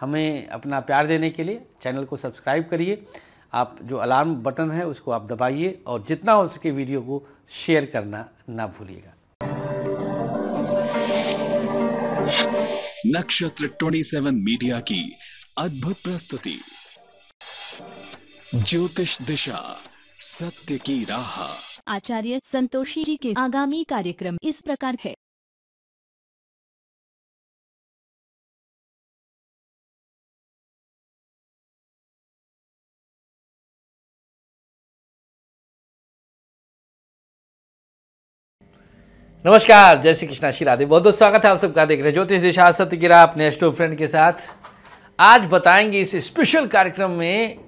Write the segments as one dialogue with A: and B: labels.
A: हमें अपना प्यार देने के लिए चैनल को सब्सक्राइब करिए आप जो अलार्म बटन है उसको आप दबाइए और जितना हो सके वीडियो को शेयर करना ना भूलिएगा नक्षत्र 27 मीडिया की अद्भुत प्रस्तुति ज्योतिष दिशा सत्य की राह आचार्य संतोषी जी के आगामी कार्यक्रम इस प्रकार है नमस्कार जय श्री कृष्णा श्री राधे बहुत बहुत स्वागत है आप सबका देख रहे हैं ज्योतिष दिशा सत्य गिरा अपने स्टो फ्रेंड के साथ आज बताएंगे इस स्पेशल कार्यक्रम में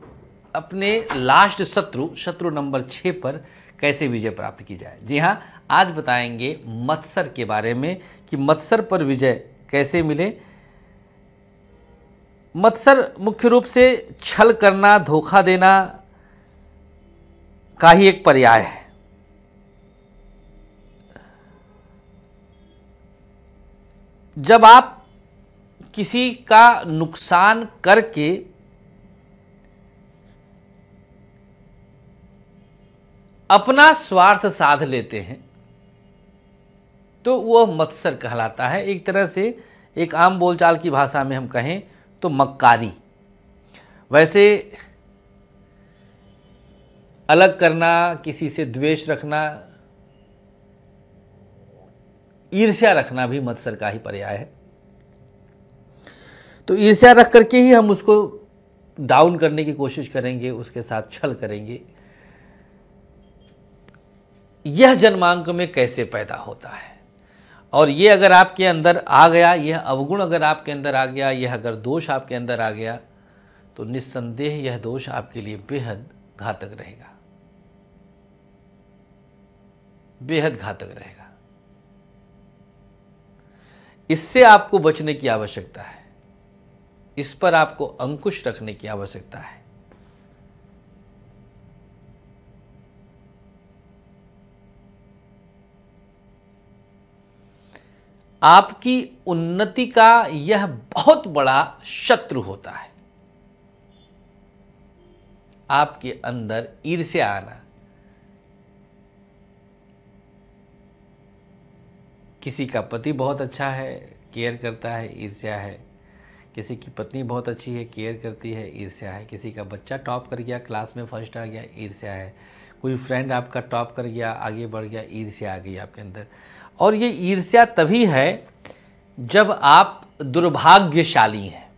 A: अपने लास्ट शत्रु शत्रु नंबर छः पर कैसे विजय प्राप्त की जाए जी हाँ आज बताएंगे मत्सर के बारे में कि मत्सर पर विजय कैसे मिले मत्सर मुख्य रूप से छल करना धोखा देना का ही एक पर्याय है जब आप किसी का नुकसान करके अपना स्वार्थ साध लेते हैं तो वह मत्सर कहलाता है एक तरह से एक आम बोलचाल की भाषा में हम कहें तो मक्कारी वैसे अलग करना किसी से द्वेष रखना ईर्ष्या रखना भी मत्सर का ही पर्याय है तो ईर्ष्या रख करके ही हम उसको डाउन करने की कोशिश करेंगे उसके साथ छल करेंगे यह जन्मांक में कैसे पैदा होता है और ये अगर आपके अंदर आ गया यह अवगुण अगर आपके अंदर आ गया यह अगर दोष आपके अंदर आ गया तो निस्संदेह यह दोष आपके लिए बेहद घातक रहेगा बेहद घातक रहेगा इससे आपको बचने की आवश्यकता है इस पर आपको अंकुश रखने की आवश्यकता है आपकी उन्नति का यह बहुत बड़ा शत्रु होता है आपके अंदर ईर्ष्या आना किसी का पति बहुत अच्छा है केयर करता है ईर्ष्या है किसी की पत्नी बहुत अच्छी है केयर करती है ईर्ष्या है किसी का बच्चा टॉप कर गया क्लास में फर्स्ट आ गया ईर्ष्या है कोई फ्रेंड आपका टॉप कर गया आगे बढ़ गया ईर्ष्या आ गई आपके अंदर और ये ईर्ष्या तभी है जब आप दुर्भाग्यशाली हैं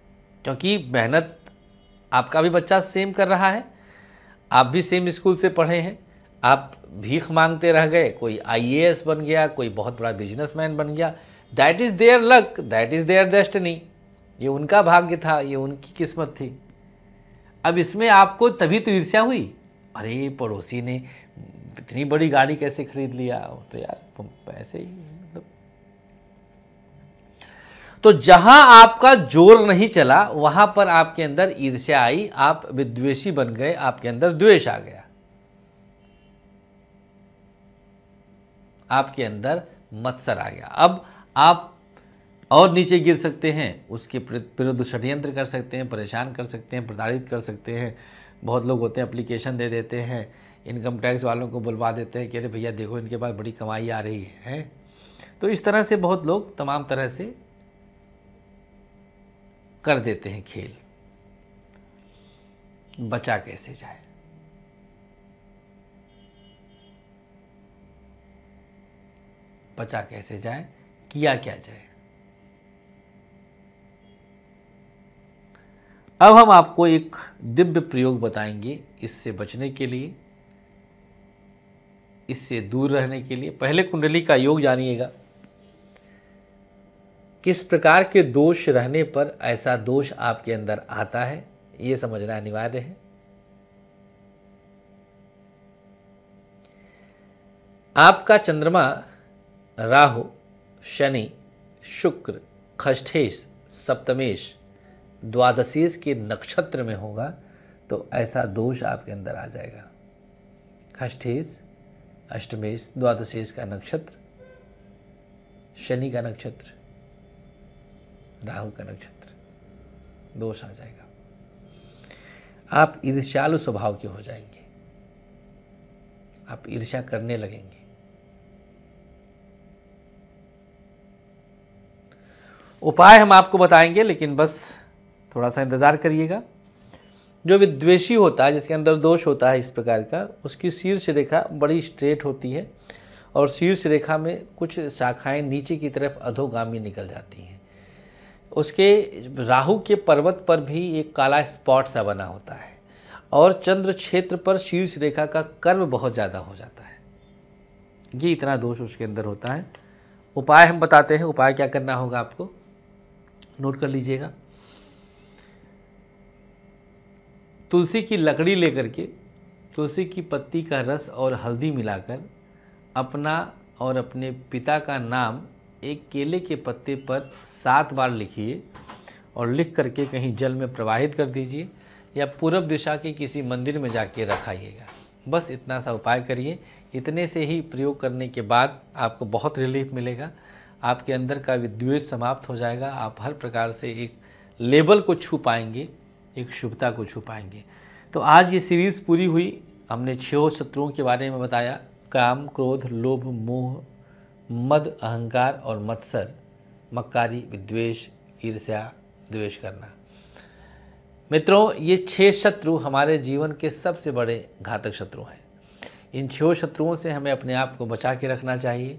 A: क्योंकि मेहनत आपका भी बच्चा सेम कर रहा है आप भी सेम स्कूल से पढ़े हैं आप भीख मांगते रह गए कोई आईएएस बन गया कोई बहुत बड़ा बिजनेसमैन बन गया that is their luck that is their destiny ये उनका भाग्य था ये उनकी किस्मत थी अब इसमें आपको तभी तो ईर्ष्या हुई अरे पड़ोसी ने इतनी बड़ी गाड़ी कैसे खरीद लिया तो यार पैसे ही मतलब तो जहां आपका जोर नहीं चला वहां पर आपके अंदर ईर्ष्या आई आप विद्वेषी बन गए आपके अंदर द्वेष आ गया आपके अंदर मत्सर आ गया अब आप और नीचे गिर सकते हैं उसके विरुद्ध षडयंत्र कर सकते हैं परेशान कर सकते हैं प्रताड़ित कर सकते हैं बहुत लोग होते हैं अप्लीकेशन दे देते हैं इनकम टैक्स वालों को बुलवा देते हैं कि अरे भैया देखो इनके पास बड़ी कमाई आ रही है तो इस तरह से बहुत लोग तमाम तरह से कर देते हैं खेल बचा कैसे जाए बचा कैसे जाए किया क्या जाए अब हम आपको एक दिव्य प्रयोग बताएंगे इससे बचने के लिए इससे दूर रहने के लिए पहले कुंडली का योग जानिएगा किस प्रकार के दोष रहने पर ऐसा दोष आपके अंदर आता है यह समझना अनिवार्य है आपका चंद्रमा राहु शनि शुक्र खष्ठेश सप्तमेश द्वादशीश के नक्षत्र में होगा तो ऐसा दोष आपके अंदर आ जाएगा खष्ठेश अष्टमेश द्वादशेश का नक्षत्र शनि का नक्षत्र राहु का नक्षत्र दोष आ जाएगा आप ईर्ष्यालु स्वभाव के हो जाएंगे आप ईर्ष्या करने लगेंगे उपाय हम आपको बताएंगे लेकिन बस थोड़ा सा इंतज़ार करिएगा जो विद्वेषी होता है जिसके अंदर दोष होता है इस प्रकार का उसकी शीर्ष रेखा बड़ी स्ट्रेट होती है और शीर्ष रेखा में कुछ शाखाएं नीचे की तरफ अधोगामी निकल जाती हैं उसके राहु के पर्वत पर भी एक काला स्पॉट सा बना होता है और चंद्र क्षेत्र पर शीर्ष रेखा का कर्म बहुत ज़्यादा हो जाता है ये इतना दोष उसके अंदर होता है उपाय हम बताते हैं उपाय क्या करना होगा आपको नोट कर लीजिएगा तुलसी की लकड़ी लेकर के तुलसी की पत्ती का रस और हल्दी मिलाकर अपना और अपने पिता का नाम एक केले के पत्ते पर सात बार लिखिए और लिख करके कहीं जल में प्रवाहित कर दीजिए या पूर्व दिशा के किसी मंदिर में जाके रखाइएगा बस इतना सा उपाय करिए इतने से ही प्रयोग करने के बाद आपको बहुत रिलीफ मिलेगा आपके अंदर का विद्वेष समाप्त हो जाएगा आप हर प्रकार से एक लेबल को छू पाएंगे एक शुभता को छू पाएंगे तो आज ये सीरीज़ पूरी हुई हमने छो शत्रुओं के बारे में बताया काम क्रोध लोभ मोह मद अहंकार और मत्सर मक्कारी विद्वेष ईर्ष्या द्वेष करना मित्रों ये छह शत्रु हमारे जीवन के सबसे बड़े घातक शत्रु हैं इन छो शत्रुओं से हमें अपने आप को बचा के रखना चाहिए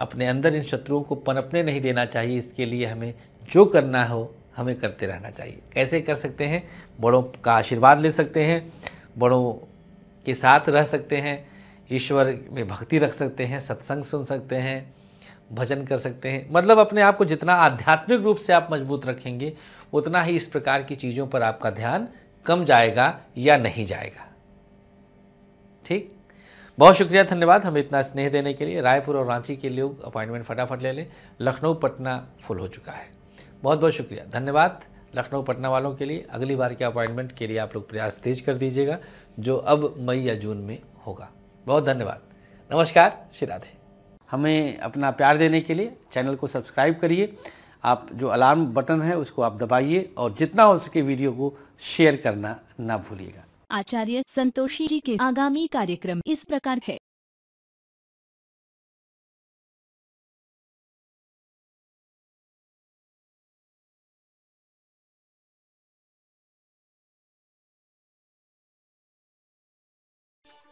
A: अपने अंदर इन शत्रुओं को पनपने नहीं देना चाहिए इसके लिए हमें जो करना हो हमें करते रहना चाहिए कैसे कर सकते हैं बड़ों का आशीर्वाद ले सकते हैं बड़ों के साथ रह सकते हैं ईश्वर में भक्ति रख सकते हैं सत्संग सुन सकते हैं भजन कर सकते हैं मतलब अपने आप को जितना आध्यात्मिक रूप से आप मजबूत रखेंगे उतना ही इस प्रकार की चीज़ों पर आपका ध्यान कम जाएगा या नहीं जाएगा ठीक बहुत शुक्रिया धन्यवाद हमें इतना स्नेह देने के लिए रायपुर और रांची के लोग अपॉइंटमेंट फटाफट ले लें लखनऊ पटना फुल हो चुका है बहुत बहुत शुक्रिया धन्यवाद लखनऊ पटना वालों के लिए अगली बार के अपॉइंटमेंट के लिए आप लोग प्रयास तेज कर दीजिएगा जो अब मई या जून में होगा बहुत धन्यवाद नमस्कार श्री राधे हमें अपना प्यार देने के लिए चैनल को सब्सक्राइब करिए आप जो अलार्म बटन है उसको आप दबाइए और जितना हो सके वीडियो को शेयर करना ना भूलिएगा आचार्य संतोषी जी के आगामी कार्यक्रम इस प्रकार है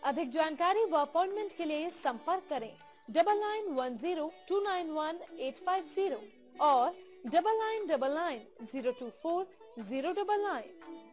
A: अधिक जानकारी व अपॉइंटमेंट के लिए संपर्क करें double nine one zero two nine one eight five zero और double nine double nine zero two four zero double nine